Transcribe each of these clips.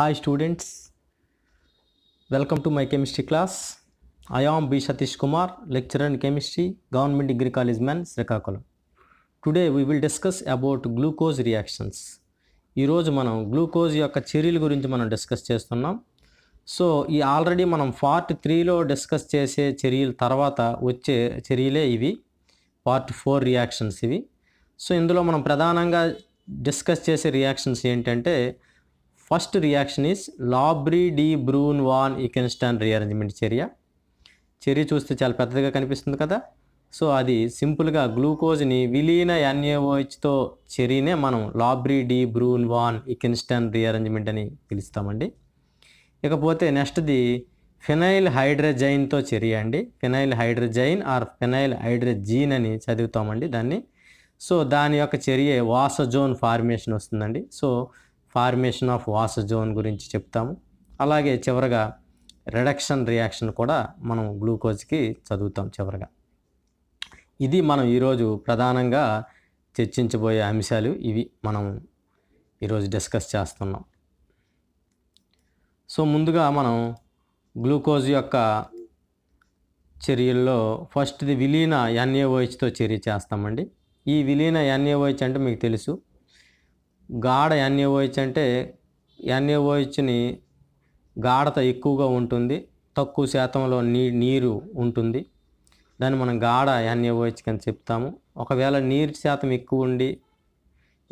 hi students welcome to my chemistry class I am B Satish Kumar lecturer in chemistry government degree college men Srikakulam today we will discuss about glucose reactions ఈరోజు మనం glucose యొక్క చర్యల గురించి మనం discuss చేస్తున్నాం so ఈ already మనం part త్రీలో డిస్కస్ చేసే చర్యల తర్వాత వచ్చే చర్యలే ఇవి పార్ట్ ఫోర్ రియాక్షన్స్ ఇవి సో ఇందులో మనం ప్రధానంగా డిస్కస్ చేసే రియాక్షన్స్ ఏంటంటే first reaction is Lobry de Bruyn van Ekenstein rearrangement చర్య చర్య చూస్తే చాలా పెద్దదిగా కనిపిస్తుంది కదా సో అది సింపుల్గా గ్లూకోజ్ని విలీన ఎన్ఏఓహెచ్తో చర్యనే మనం Lobry de Bruyn van Ekenstein rearrangement అని పిలుస్తామండి ఇకపోతే నెక్స్ట్ది ఫినైల్ హైడ్రజైన్తో చర్య అండి phenyl hydrazine or phenyl hydrazine అని చదువుతామండి దాన్ని సో దాని యొక్క చర్య వాసజోన్ ఫార్మేషన్ వస్తుందండి సో ఫార్మేషన్ ఆఫ్ జోన్ గురించి చెప్తాము అలాగే చివరగా రిడక్షన్ రియాక్షన్ కూడా మనం గ్లూకోజ్కి చదువుతాం చివరగా ఇది మనం ఈరోజు ప్రధానంగా చర్చించబోయే అంశాలు ఇవి మనం ఈరోజు డిస్కస్ చేస్తున్నాం సో ముందుగా మనం గ్లూకోజ్ యొక్క చర్యల్లో ఫస్ట్ది విలీన ఎన్ఏఓహెచ్తో చర్య చేస్తామండి ఈ విలీన ఎన్ఏఓహెచ్ అంటే మీకు తెలుసు గాఢ ఎన్ఏఓహెచ్ అంటే ఎన్ఏఓహెచ్ని గాఢత ఎక్కువగా ఉంటుంది తక్కువ శాతంలో నీ నీరు ఉంటుంది దాన్ని మనం గాఢ ఎన్ఏఓహెచ్ అని చెప్తాము ఒకవేళ నీరు శాతం ఎక్కువ ఉండి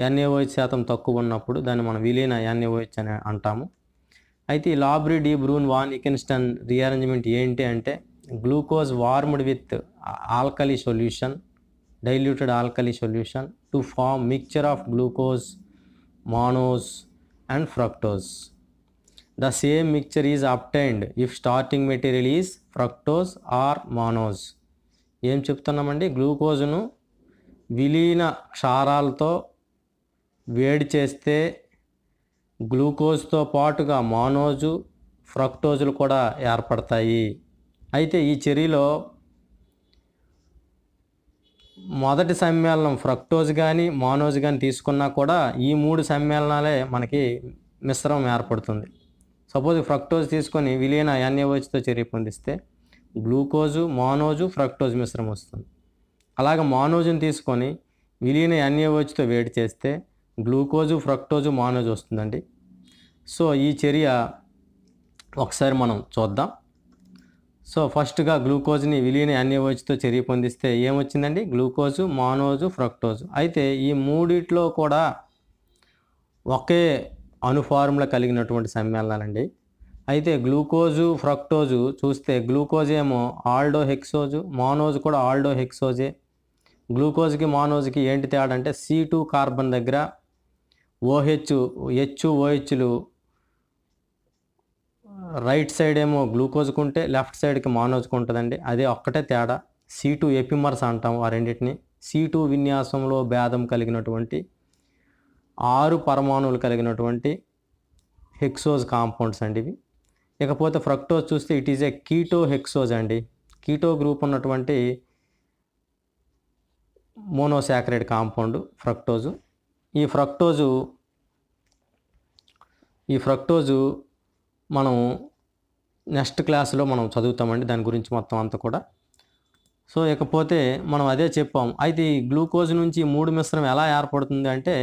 ఎన్ఏఓహెచ్ శాతం తక్కువ ఉన్నప్పుడు దాన్ని మనం విలీన ఎన్ఏఓహెచ్ అని అంటాము అయితే ఈ Lobry de Bruyn van Ekenstein rearrangement ఏంటి అంటే glucose warmed with alkali solution diluted alkali solution to form mixture of glucose mannose and fructose the same mixture is obtained if starting material is fructose or mannose ఏం చెప్తున్నామండి గ్లూకోజ్ను విలీన క్షారాలతో వేడి చేస్తే గ్లూకోజ్తో పాటుగా మానోజు ఫ్రక్టోజులు కూడా ఏర్పడతాయి అయితే ఈ చర్యలో మొదటి సమ్మేళనం ఫ్రక్టోజ్ కానీ మానోజ్ కానీ తీసుకున్నా కూడా ఈ మూడు సమ్మేళనాలే మనకి మిశ్రమం ఏర్పడుతుంది సపోజ్ ఫ్రక్టోజ్ తీసుకొని విలీన యాన్యవోచ్తో చర్య పొందిస్తే గ్లూకోజు మానోజు ఫ్రక్టోజ్ మిశ్రమం వస్తుంది అలాగే మానోజుని తీసుకొని విలీన యాన్యవోచ్తో వేడి చేస్తే గ్లూకోజు ఫ్రక్టోజు మానోజ్ వస్తుందండి సో ఈ చర్య ఒకసారి మనం చూద్దాం సో ఫస్ట్గా గ్లూకోజ్ని విలీన అన్యవోజ్తో చర్య పొందిస్తే ఏమొచ్చిందండి గ్లూకోజు మానోజు ఫ్రక్టోజు అయితే ఈ మూడిట్లో కూడా ఒకే అనుఫార్ముల కలిగినటువంటి సమ్మేళనాలండి అయితే గ్లూకోజు ఫ్రక్టోజు చూస్తే గ్లూకోజ్ ఏమో ఆల్డో హెక్సోజు మానోజు కూడా ఆల్డో హెక్సోజే గ్లూకోజ్కి మానోజ్కి ఏంటి తేడా అంటే సి టూ కార్బన్ దగ్గర ఓహెచ్ హెచ్ ఓహెచ్లు రైట్ సైడ్ ఏమో గ్లూకోజ్కి ఉంటే లెఫ్ట్ సైడ్కి మానోజ్కి ఉంటుందండి అదే ఒక్కటే తేడా సి టూ ఎపిమర్స్ అంటాము ఆ రెండింటిని సి టూ విన్యాసంలో భేదం కలిగినటువంటి ఆరు పరమాణువులు కలిగినటువంటి హెక్సోజ్ కాంపౌండ్స్ అండి ఇవి ఇకపోతే ఫ్రక్టోజ్ చూస్తే it is a ketohexose అండి కీటో గ్రూప్ ఉన్నటువంటి మోనోసాక్రైడ్ కాంపౌండ్ ఫ్రక్టోజు ఈ ఫ్రక్టోజు ఈ ఫ్రక్టోజు మనం నెక్స్ట్ క్లాస్లో మనం చదువుతామండి దాని గురించి మొత్తం అంతా కూడా సో ఇకపోతే మనం అదే చెప్పాం అయితే ఈ గ్లూకోజ్ నుంచి మూడు మిశ్రమం ఎలా ఏర్పడుతుంది అంటే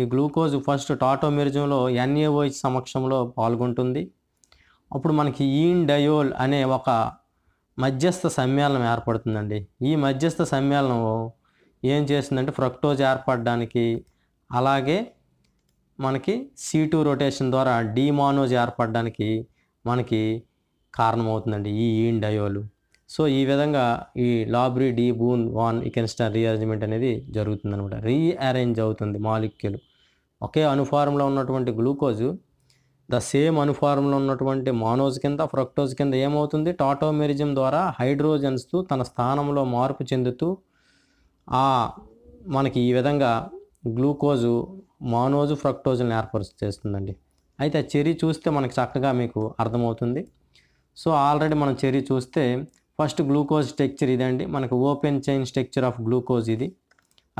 ఈ గ్లూకోజ్ ఫస్ట్ టాటోమెరిజంలో ఎన్ఏఓ సమక్షంలో పాల్గొంటుంది అప్పుడు మనకి ఈన్ డయోల్ అనే ఒక మధ్యస్థ సమ్మేళనం ఏర్పడుతుందండి ఈ మధ్యస్థ సమ్మేళనం ఏం చేస్తుందంటే ఫ్రక్టోజ్ ఏర్పడడానికి అలాగే మనకి సి టూ రొటేషన్ ద్వారా డిమానోజ్ ఏర్పడడానికి మనకి కారణమవుతుందండి ఈ ఈన్ డయోలు సో ఈ విధంగా ఈ Lobry de Bruyn van Ekenstein rearrangement అనేది జరుగుతుందనమాట రీఅరేంజ్ అవుతుంది మాలిక్యులు ఒకే అనుఫారంలో ఉన్నటువంటి గ్లూకోజు ద సేమ్ అనుఫారంలో ఉన్నటువంటి మానోజ్ కింద ఫ్రక్టోజ్ కింద ఏమవుతుంది టాటోమెరిజం ద్వారా హైడ్రోజన్స్తో తన స్థానంలో మార్పు చెందుతూ ఆ మనకి ఈ విధంగా గ్లూకోజు మానోజ్ ఫ్రక్టోజన్ ఏర్పరిచి చేస్తుందండి అయితే ఆ చెరీ చూస్తే మనకు చక్కగా మీకు అర్థమవుతుంది సో ఆల్రెడీ మనం చెరీ చూస్తే ఫస్ట్ గ్లూకోజ్ స్ట్రక్చర్ ఇదండి మనకు open chain structure of glucose ఇది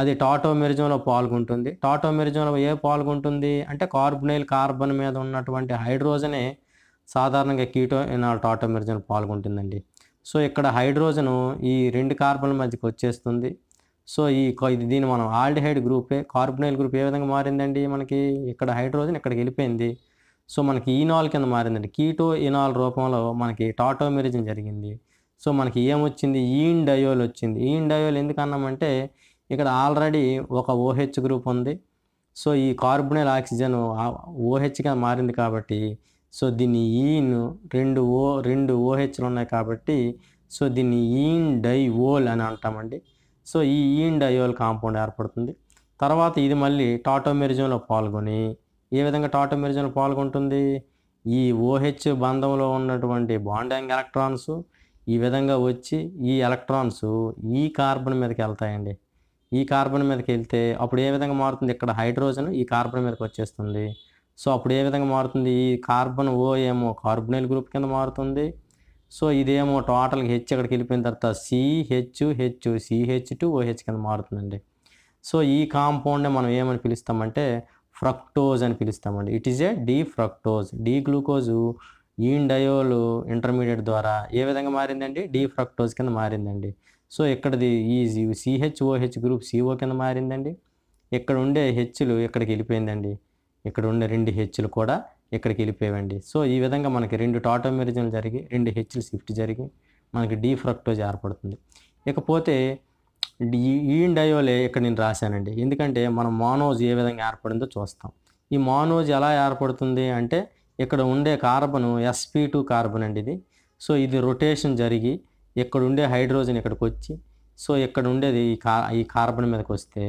అది టాటోమెరిజంలో పాల్గొంటుంది టాటోమెరిజంలో ఏ పాల్గొంటుంది అంటే కార్బనైల్ కార్బన్ మీద ఉన్నటువంటి హైడ్రోజనే సాధారణంగా కీటో టాటో టాటోమెరిజన్ పాల్గొంటుందండి సో ఇక్కడ హైడ్రోజను ఈ రెండు కార్బన్ల మధ్యకి వచ్చేస్తుంది సో ఈ దీన్ని మనం ఆల్డిహైడ్ గ్రూపే కార్బనైల్ గ్రూప్ ఏ విధంగా మారిందండి మనకి ఇక్కడ హైడ్రోజన్ ఇక్కడికి వెళ్ళిపోయింది సో మనకి ఈనాల్ కింద మారిందండి కీటో ఈనాల్ రూపంలో మనకి టాటోమెరిజన్ జరిగింది సో మనకి ఏమొచ్చింది ఈన్ డయోల్ వచ్చింది ఈన్ డయోల్ ఎందుకన్నామంటే ఇక్కడ ఆల్రెడీ ఒక ఓహెచ్ గ్రూప్ ఉంది సో ఈ కార్బనైల్ ఆక్సిజన్ ఓహెచ్గా మారింది కాబట్టి సో దీన్ని ఈన్ రెండు ఓ రెండు ఓహెచ్లు ఉన్నాయి కాబట్టి సో దీన్ని ఈన్ డై ఓల్ అని అంటామండి సో ఈ ఈన్ డయోల్ కాంపౌండ్ ఏర్పడుతుంది తర్వాత ఇది మళ్ళీ టాటోమెరిజంలో పాల్గొని ఏ విధంగా టాటోమెరిజంలో పాల్గొంటుంది ఈ ఓహెచ్ బంధంలో ఉన్నటువంటి బాండ్యాంగ్ ఎలక్ట్రాన్స్ ఈ విధంగా వచ్చి ఈ ఎలక్ట్రాన్స్ ఈ కార్బన్ మీదకి వెళ్తాయండి ఈ కార్బన్ మీదకి వెళ్తే అప్పుడు ఏ విధంగా మారుతుంది ఇక్కడ హైడ్రోజన్ ఈ కార్బన్ మీదకి వచ్చేస్తుంది సో అప్పుడు ఏ విధంగా మారుతుంది ఈ కార్బన్ ఓ ఏమో గ్రూప్ కింద మారుతుంది సో ఇదేమో టోటల్గా హెచ్ అక్కడికి వెళ్ళిపోయిన తర్వాత CH H CH two OH కింద మారుతుందండి సో ఈ కాంపౌండ్నే మనం ఏమని పిలుస్తామంటే ఫ్రక్టోజ్ అని పిలుస్తామండి it is a D fructose D glucose diol intermediate ద్వారా ఏ విధంగా మారిందండి డీ ఫ్రక్టోజ్ కింద మారిందండి సో ఇక్కడది ఈ ఓహెచ్ గ్రూప్ సిఓ కింద మారిందండి ఇక్కడ ఉండే హెచ్లు ఇక్కడికి వెళ్ళిపోయిందండి ఇక్కడ ఉండే రెండు హెచ్లు కూడా ఇక్కడికి వెళ్ళిపోయావండి సో ఈ విధంగా మనకి రెండు టాటోమెరిజన్లు జరిగి రెండు హెచ్లు షిఫ్ట్ జరిగి మనకి డీ ఫ్రక్టోజ్ ఏర్పడుతుంది ఇకపోతే ఈన్ డయోలే ఇక్కడ నేను రాశానండి ఎందుకంటే మనం మానోజ్ ఏ విధంగా ఏర్పడిందో చూస్తాం ఈ మానోజ్ ఎలా ఏర్పడుతుంది అంటే ఇక్కడ ఉండే కార్బన్ ఎస్పీ టూ కార్బన్ అండి ఇది సో ఇది రొటేషన్ జరిగి ఇక్కడ ఉండే హైడ్రోజన్ ఇక్కడికి వచ్చి సో ఇక్కడ ఉండేది ఈ కా ఈ కార్బన్ మీదకి వస్తే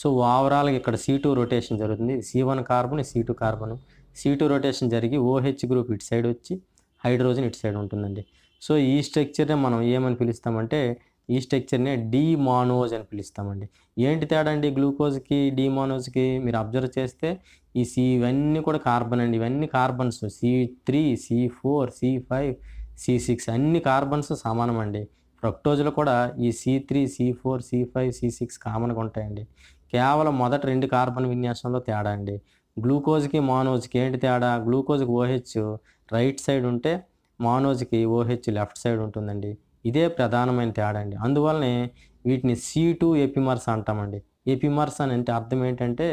సో ఓవరాల్గా ఇక్కడ సీ టూ రొటేషన్ జరుగుతుంది C one carbon C two two carbon C two rotation జరిగి ఓహెచ్ గ్రూప్ ఇటు సైడ్ వచ్చి హైడ్రోజన్ ఇటు సైడ్ ఉంటుందండి సో ఈ స్ట్రక్చర్నే మనం ఏమని పిలుస్తామంటే ఈ స్ట్రక్చర్నే మానోజ్ అని పిలుస్తామండి ఏంటి తేడా అండి గ్లూకోజ్కి డీమానోజ్కి మీరు అబ్జర్వ్ చేస్తే ఈ సి ఇవన్నీ కూడా కార్బన్ అండి ఇవన్నీ carbons C three C four C five C six అన్ని కార్బన్స్ సమానం అండి ఫ్రక్టోజ్లో కూడా ఈ C three C four C five C six కామన్గా ఉంటాయండి కేవలం మొదట రెండు కార్బన్ విన్యాసంలో తేడా అండి గ్లూకోజ్కి మానోజ్కి ఏంటి తేడా గ్లూకోజ్కి ఓహెచ్ రైట్ సైడ్ ఉంటే మానోజ్కి ఓహెచ్ లెఫ్ట్ సైడ్ ఉంటుందండి ఇదే ప్రధానమైన తేడా అండి అందువల్లనే వీటిని సి టూ ఎపిమర్స్ అంటామండి ఎపిమర్స్ అని అంటే అర్థం ఏంటంటే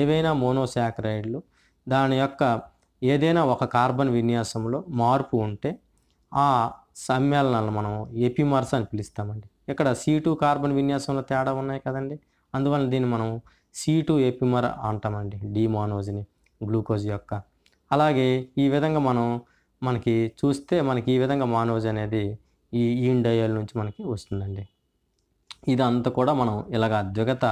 ఏవైనా మోనోసాకరైడ్లు దాని యొక్క ఏదైనా ఒక కార్బన్ విన్యాసంలో మార్పు ఉంటే ఆ సమ్మేళనాలను మనం ఎపిమర్స్ అని పిలుస్తామండి ఇక్కడ సి టు కార్బన్ విన్యాసంలో తేడా ఉన్నాయి కదండి అందువల్ల దీన్ని మనం సి టూ ఎపిమర్ అంటామండి డిమానోజ్ని గ్లూకోజ్ యొక్క అలాగే ఈ విధంగా మనం మనకి చూస్తే మనకి ఈ విధంగా మానోజ్ అనేది ఈ ఈండయల్ నుంచి మనకి వస్తుందండి ఇదంతా కూడా మనం ఇలాగ ద్విగత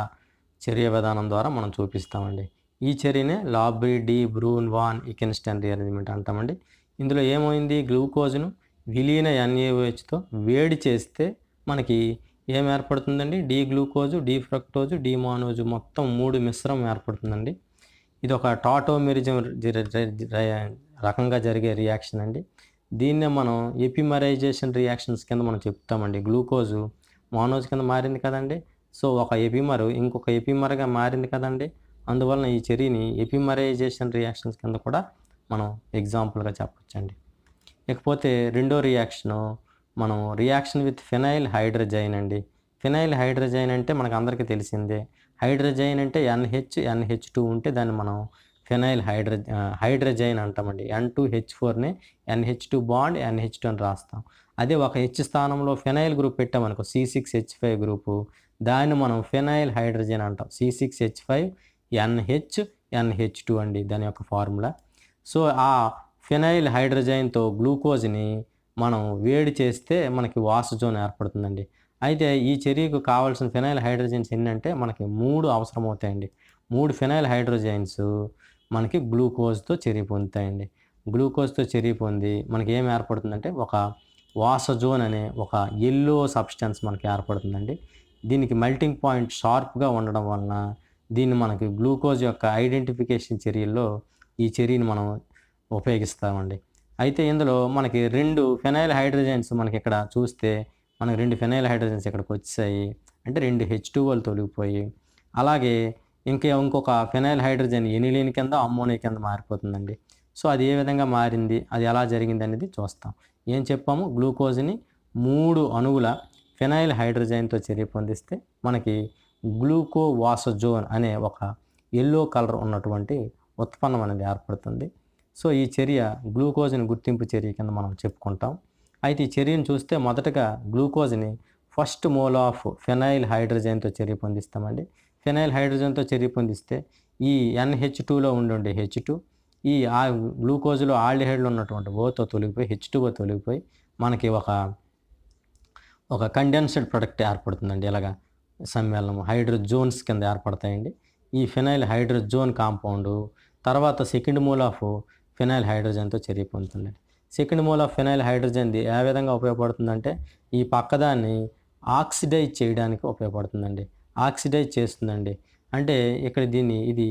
చర్య విధానం ద్వారా మనం చూపిస్తామండి ఈ చర్యనే Lobry de Bruyn van Ekenstein rearrangement అంటామండి ఇందులో ఏమైంది గ్లూకోజ్ను విలీన ఎన్ఏఓహెచ్తో వేడి చేస్తే మనకి ఏం ఏర్పడుతుందండి D glucose D fructose D mannose మొత్తం మూడు మిశ్రమం ఏర్పడుతుందండి ఇది ఒక టాటోమెరిజం రకంగా జరిగే రియాక్షన్ అండి దీన్నే మనం ఎపిమరైజేషన్ రియాక్షన్స్ కింద మనం చెప్తామండి గ్లూకోజు మానోజ్ కింద మారింది కదండి సో ఒక ఎపిమరు ఇంకొక ఎపిమరగా మారింది కదండి అందువలన ఈ చర్యని ఎపిమరైజేషన్ రియాక్షన్స్ కింద కూడా మనం ఎగ్జాంపుల్గా చెప్పచ్చండి ఇకపోతే రెండో రియాక్షను మనం రియాక్షన్ విత్ ఫినైల్ హైడ్రజైన్ అండి ఫినైల్ హైడ్రజైన్ అంటే మనకు అందరికీ తెలిసిందే హైడ్రజైన్ అంటే ఎన్హెచ్ ఎన్హెచ్ టూ ఉంటే దాన్ని మనం ఫినైల్ హైడ్ర హైడ్రజైన్ అంటామండి ఎన్ టూ హెచ్ ఫోర్ని NH two bond NH two అని రాస్తాం అదే ఒక హెచ్ స్థానంలో ఫినైల్ గ్రూప్ పెట్టామనుకో C six H five group దాన్ని మనం ఫినైల్ హైడ్రజన్ అంటాం C six H five NH NH two అండి దాని యొక్క ఫార్ములా సో ఆ ఫినైల్ హైడ్రజైన్తో గ్లూకోజ్ని మనం వేడి చేస్తే మనకి వాసు జోన్ ఏర్పడుతుందండి అయితే ఈ చర్యకు కావాల్సిన ఫినైల్ హైడ్రోజన్స్ ఏంటంటే మనకి మూడు అవసరమవుతాయండి మూడు ఫినైల్ హైడ్రోజన్స్ మనకి గ్లూకోజ్తో చర్య పొందుతాయండి గ్లూకోజ్తో చర్య పొంది మనకి ఏం ఏర్పడుతుందంటే ఒక జోన్ అనే ఒక ఎల్లో సబ్స్టెన్స్ మనకి ఏర్పడుతుందండి దీనికి మెల్టింగ్ పాయింట్ షార్ప్గా ఉండడం వలన దీన్ని మనకి గ్లూకోజ్ యొక్క ఐడెంటిఫికేషన్ చర్యల్లో ఈ చర్యని మనం ఉపయోగిస్తామండి అయితే ఇందులో మనకి రెండు ఫెనైల్ హైడ్రోజన్స్ మనకి ఇక్కడ చూస్తే మనకి రెండు ఫెనైల్ హైడ్రోజన్స్ ఇక్కడికి వచ్చాయి అంటే రెండు హెచ్ టూవోలు తొలగిపోయి అలాగే ఇంకా ఇంకొక ఫెనైల్ హైడ్రోజన్ ఎనిలీన్ కింద అమ్మోనియా కింద మారిపోతుందండి సో అది ఏ విధంగా మారింది అది ఎలా జరిగింది అనేది చూస్తాం ఏం చెప్పాము గ్లూకోజ్ని మూడు అణువుల ఫెనైల్ హైడ్రోజన్తో చర్య పొందిస్తే మనకి గ్లూకోవాసోజోన్ అనే ఒక ఎల్లో కలర్ ఉన్నటువంటి ఉత్పన్నం అనేది ఏర్పడుతుంది సో ఈ చర్య గ్లూకోజ్ని గుర్తింపు చర్య కింద మనం చెప్పుకుంటాం అయితే ఈ చర్యను చూస్తే మొదటగా గ్లూకోజ్ని ఫస్ట్ మోల్ ఆఫ్ ఫెనైల్ హైడ్రోజన్తో చర్య పొందిస్తామండి ఫెనైల్ హైడ్రోజన్తో చర్య పొందిస్తే ఈ ఎన్హెచ్ టూలో ఉండే హెచ్ టూ ఈ ఆ గ్లూకోజ్లో ఆల్డిహైడ్లో ఉన్నటువంటి ఓతో తొలగిపోయి హెచ్ టూతో తొలగిపోయి మనకి ఒక ఒక కండెన్స్డ్ ప్రొడక్ట్ ఏర్పడుతుందండి ఇలాగా సమ్మేళనం హైడ్రోజోన్స్ కింద ఏర్పడతాయండి ఈ ఫినైల్ హైడ్రోజోన్ కాంపౌండ్ తర్వాత సెకండ్ మూల్ ఆఫ్ ఫినైల్ హైడ్రోజన్తో చర్య పొందుతుంది సెకండ్ మోల్ ఆఫ్ ఫినైల్ హైడ్రోజన్ది ఏ విధంగా ఉపయోగపడుతుందంటే ఈ పక్కదాన్ని ఆక్సిడైజ్ చేయడానికి ఉపయోగపడుతుందండి ఆక్సిడైజ్ చేస్తుందండి అంటే ఇక్కడ దీన్ని ఇది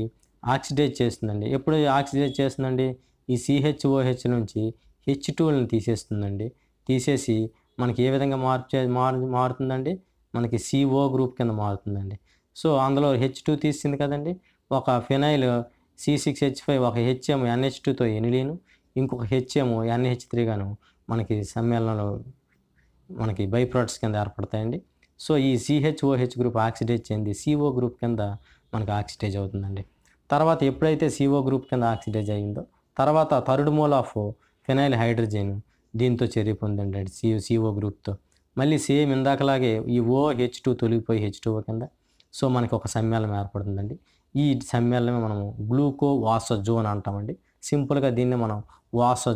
ఆక్సిడైజ్ చేస్తుందండి ఎప్పుడు ఆక్సిడైజ్ చేస్తుందండి ఈ సిహెచ్ఓహెచ్ నుంచి హెచ్ టూలను తీసేస్తుందండి తీసేసి మనకి ఏ విధంగా మార్చే మారు మారుతుందండి మనకి సిఓ గ్రూప్ కింద మారుతుందండి సో అందులో హెచ్ టూ తీసింది కదండి ఒక phenyl C six H five ఒక హెచ్ఎం ఎన్హెచ్ టూతో ఎనిలీను ఇంకొక హెచ్ఎం ఎన్హెచ్ త్రీగాను మనకి సమ్మేళనంలో మనకి బై ప్రోడక్ట్స్ కింద ఏర్పడతాయండి సో ఈ సిహెచ్ఓహెచ్ గ్రూప్ ఆక్సిడేజ్ చెంది సిఓ గ్రూప్ కింద మనకు ఆక్సిడేజ్ అవుతుందండి తర్వాత ఎప్పుడైతే సిఓ గ్రూప్ కింద ఆక్సిడేజ్ అయిందో తర్వాత third mole of phenyl hydrogen దీంతో చర్య పొందండి సి సిఓ గ్రూప్తో మళ్ళీ సేమ్ ఇందాకలాగే ఈ ఓ హెచ్ టూ తొలిగిపోయి హెచ్ టూ కింద సో మనకి ఒక సమ్మేళనం ఏర్పడుతుందండి ఈ సమ్మేళనమే మనము గ్లూకో జోన్ అంటామండి సింపుల్గా దీన్ని మనం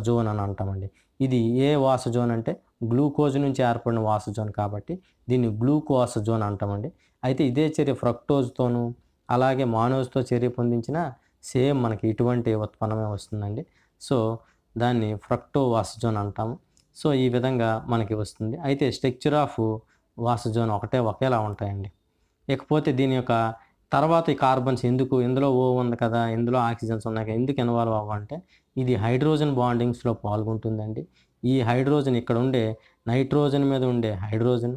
జోన్ అని అంటామండి ఇది ఏ జోన్ అంటే గ్లూకోజ్ నుంచి ఏర్పడిన జోన్ కాబట్టి దీన్ని జోన్ అంటామండి అయితే ఇదే చర్య ఫ్రక్టోజ్తోనూ అలాగే మానోజ్తో చర్య పొందించిన సేమ్ మనకి ఇటువంటి ఉత్పన్నమే వస్తుందండి సో దాన్ని ఫ్రక్టో జోన్ అంటాము సో ఈ విధంగా మనకి వస్తుంది అయితే స్ట్రక్చర్ ఆఫ్ జోన్ ఒకటే ఒకేలా ఉంటాయండి ఇకపోతే దీని యొక్క తర్వాత ఈ కార్బన్స్ ఎందుకు ఇందులో ఓ ఉంది కదా ఇందులో ఆక్సిజన్స్ ఉన్నాయి కదా ఎందుకు ఇన్వాల్వ్ అవ్వంటే ఇది హైడ్రోజన్ బాండింగ్స్లో పాల్గొంటుందండి ఈ హైడ్రోజన్ ఇక్కడ ఉండే నైట్రోజన్ మీద ఉండే హైడ్రోజన్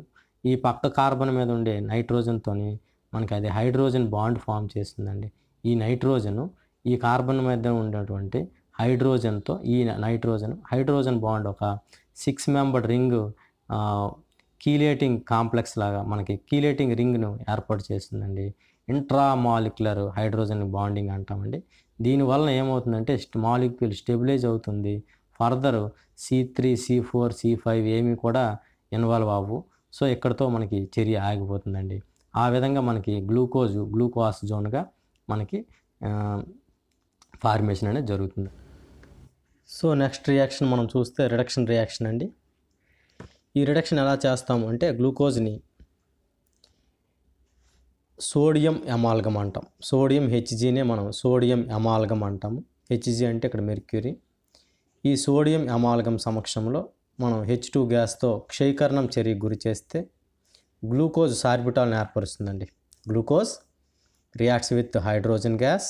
ఈ పక్క కార్బన్ మీద ఉండే నైట్రోజన్తోని మనకి అది హైడ్రోజన్ బాండ్ ఫామ్ చేస్తుందండి ఈ నైట్రోజను ఈ కార్బన్ మీద ఉండేటువంటి హైడ్రోజన్తో ఈ నైట్రోజన్ హైడ్రోజన్ బాండ్ ఒక six member ring chelating complex లాగా మనకి కీలేటింగ్ రింగ్ను ఏర్పాటు చేస్తుందండి ఇంట్రామాలిక్యులర్ హైడ్రోజన్ బాండింగ్ అంటామండి దీనివల్ల ఏమవుతుందంటే మాలిక్యూల్ స్టెబిలైజ్ అవుతుంది further C three C four C five ఏమీ కూడా ఇన్వాల్వ్ అవ్వు సో ఇక్కడతో మనకి చర్య ఆగిపోతుందండి ఆ విధంగా మనకి గ్లూకోజ్ గ్లూకోస్ జోన్గా మనకి ఫార్మేషన్ అనేది జరుగుతుంది సో నెక్స్ట్ రియాక్షన్ మనం చూస్తే రిడక్షన్ రియాక్షన్ అండి ఈ రిడక్షన్ ఎలా చేస్తాము అంటే గ్లూకోజ్ని సోడియం ఎమాల్గం అంటాం సోడియం హెచ్జీనే మనం సోడియం ఎమాల్గం అంటాము హెచ్జీ అంటే ఇక్కడ మెర్క్యూరీ ఈ సోడియం ఎమాల్గం సమక్షంలో మనం హెచ్ టూ గ్యాస్తో క్షయీకరణం చర్య గురి చేస్తే గ్లూకోజ్ సార్బిటాల్ని ఏర్పరుస్తుందండి glucose reacts with hydrogen gas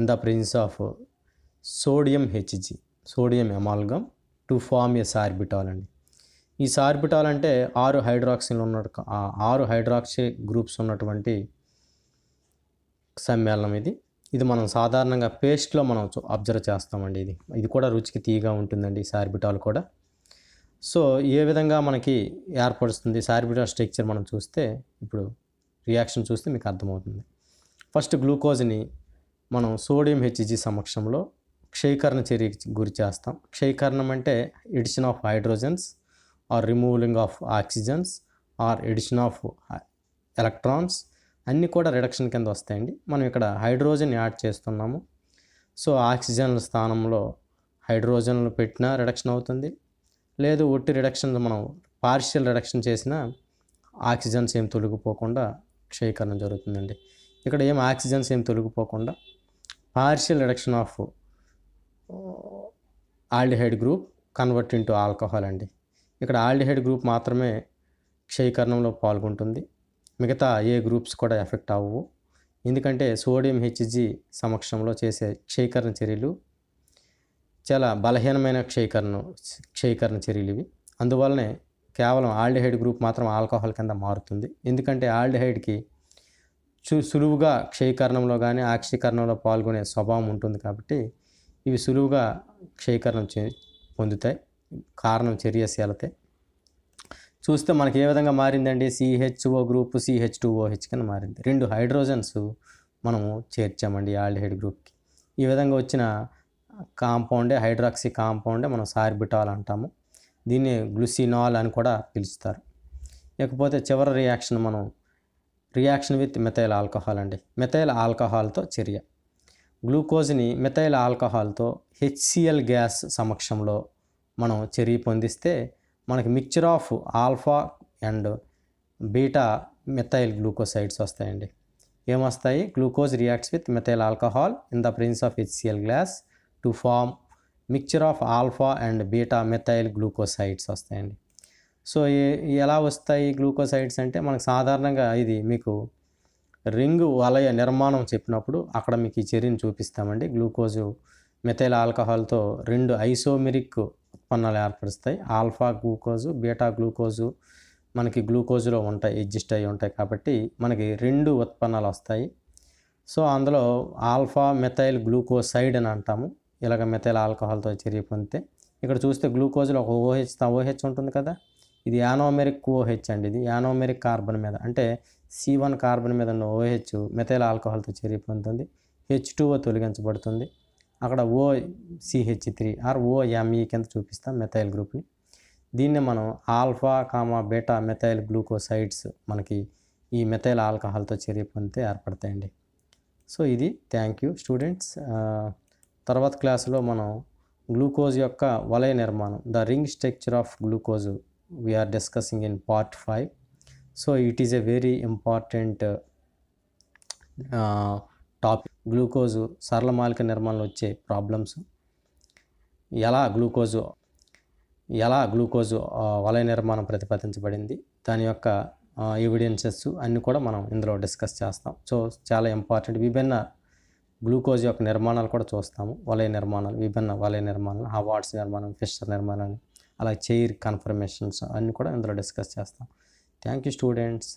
in the presence of sodium HG sodium amalgam to form a sorbitol అండి ఈ సార్బిటాల్ అంటే ఆరు హైడ్రాక్సిల్ ఉన్న ఆరు హైడ్రాక్సి గ్రూప్స్ ఉన్నటువంటి సమ్మేళనం ఇది ఇది మనం సాధారణంగా పేస్ట్లో మనం అబ్జర్వ్ చేస్తామండి ఇది ఇది కూడా రుచికి తీయగా ఉంటుందండి సార్బిటాల్ కూడా సో ఏ విధంగా మనకి ఏర్పడుతుంది సార్బిటాల్ స్ట్రక్చర్ మనం చూస్తే ఇప్పుడు రియాక్షన్ చూస్తే మీకు అర్థమవుతుంది ఫస్ట్ గ్లూకోజ్ని మనం సోడియం హెచ్జీ సమక్షంలో క్షయీకరణ చర్య గురి చేస్తాం క్షయీకరణం అంటే addition of hydrogens or removing of oxygens or addition of electrons అన్నీ కూడా రిడక్షన్ కింద వస్తాయండి మనం ఇక్కడ హైడ్రోజన్ యాడ్ చేస్తున్నాము సో ఆక్సిజన్ల స్థానంలో హైడ్రోజన్లు పెట్టినా రిడక్షన్ అవుతుంది లేదు ఒట్టి రిడక్షన్ మనం పార్షియల్ రిడక్షన్ చేసినా ఆక్సిజన్స్ ఏం తొలగిపోకుండా క్షయీకరణ జరుగుతుందండి ఇక్కడ ఏం ఆక్సిజన్స్ ఏం తొలగిపోకుండా partial reduction of aldehyde group convert into alcohol అండి ఇక్కడ ఆల్డిహైడ్ గ్రూప్ మాత్రమే క్షయీకరణంలో పాల్గొంటుంది మిగతా ఏ గ్రూప్స్ కూడా ఎఫెక్ట్ అవ్వవు ఎందుకంటే సోడియం హెచ్జి సమక్షంలో చేసే క్షయీకరణ చర్యలు చాలా బలహీనమైన క్షయీకరణ క్షయీకరణ చర్యలు ఇవి అందువల్లనే కేవలం ఆల్డిహైడ్ గ్రూప్ మాత్రం ఆల్కహాల్ కింద మారుతుంది ఎందుకంటే ఆల్డిహైడ్కి చు సులువుగా క్షయీకరణంలో కానీ ఆక్సీకరణంలో పాల్గొనే స్వభావం ఉంటుంది కాబట్టి ఇవి సులువుగా చే పొందుతాయి కారణం చర్యశీలతే చూస్తే మనకి ఏ విధంగా మారిందండి CHO group CH two OH కింద మారింది రెండు హైడ్రోజన్స్ మనము చేర్చామండి ఆల్డిహైడ్ గ్రూప్కి ఈ విధంగా వచ్చిన కాంపౌండే హైడ్రాక్సీ కాంపౌండే మనం సార్బిటాల్ అంటాము దీన్ని గ్లుసినాల్ అని కూడా పిలుస్తారు ఇకపోతే చివరి రియాక్షన్ మనం రియాక్షన్ విత్ మెథైల్ ఆల్కహాల్ అండి మెథైల్ ఆల్కహాల్తో చర్య గ్లూకోజ్ని మెథైల్ ఆల్కహాల్తో హెచ్సిఎల్ గ్యాస్ సమక్షంలో మనం చర్య పొందిస్తే మనకి mixture of alpha and beta methyl glucosides వస్తాయండి ఏమొస్తాయి glucose reacts with methyl alcohol in the presence of HCl gas to form mixture of alpha and beta methyl glucosides వస్తాయండి సో ఎలా వస్తాయి గ్లూకోసైడ్స్ అంటే మనకు సాధారణంగా ఇది మీకు రింగ్ వలయ నిర్మాణం చెప్పినప్పుడు అక్కడ మీకు ఈ చర్యను చూపిస్తామండి గ్లూకోజు మెథైల్ ఆల్కహాల్తో రెండు ఐసోమెరిక్ ఉత్పన్నాలు ఏర్పరుస్తాయి ఆల్ఫా గ్లూకోజు బీటా గ్లూకోజు మనకి గ్లూకోజ్లో ఉంటాయి ఎగ్జిస్ట్ అయ్యి ఉంటాయి కాబట్టి మనకి రెండు ఉత్పన్నాలు వస్తాయి సో అందులో ఆల్ఫా మెథైల్ గ్లూకోసైడ్ అని అంటాము ఇలాగ మెథైల్ ఆల్కహాల్తో చర్య పొందితే ఇక్కడ చూస్తే గ్లూకోజ్లో ఒక ఓహెచ్ ఓహెచ్ ఉంటుంది కదా ఇది యానోమెరిక్ ఓహెచ్ అండి ఇది యానోమెరిక్ కార్బన్ మీద అంటే సి వన్ కార్బన్ మీద ఉన్న ఓహెచ్ మెథైల్ ఆల్కహాల్తో చర్య పొందుతుంది హెచ్ టూఓ తొలగించబడుతుంది అక్కడ O CH three or OMe కింద చూపిస్తాం మెథైల్ గ్రూప్ని దీన్నే మనం alpha comma beta methyl glucosides మనకి ఈ మెథైల్ ఆల్కహాల్తో చర్య పొందితే ఏర్పడతాయండి సో ఇది థ్యాంక్ యూ స్టూడెంట్స్ తర్వాత క్లాసులో మనం గ్లూకోజ్ యొక్క వలయ నిర్మాణం the ring structure of glucose we are discussing in part five so it is a very important topic glucose సరళమాలిక నిర్మాణంలో వచ్చే ప్రాబ్లమ్స్ ఎలా గ్లూకోజు ఎలా గ్లూకోజు వలయ నిర్మాణం ప్రతిపాదించబడింది దాని యొక్క ఎవిడెన్సెస్ అన్నీ కూడా మనం ఇందులో డిస్కస్ చేస్తాం సో చాలా ఇంపార్టెంట్ విభిన్న గ్లూకోజ్ యొక్క నిర్మాణాలు కూడా చూస్తాము వలయ నిర్మాణాలు విభిన్న వలయ నిర్మాణాలు హవార్డ్స్ నిర్మాణం ఫిషర్ నిర్మాణం అలాగే చైర్ కన్ఫర్మేషన్స్ అన్నీ కూడా ఇందులో డిస్కస్ చేస్తాం థ్యాంక్ యూ స్టూడెంట్స్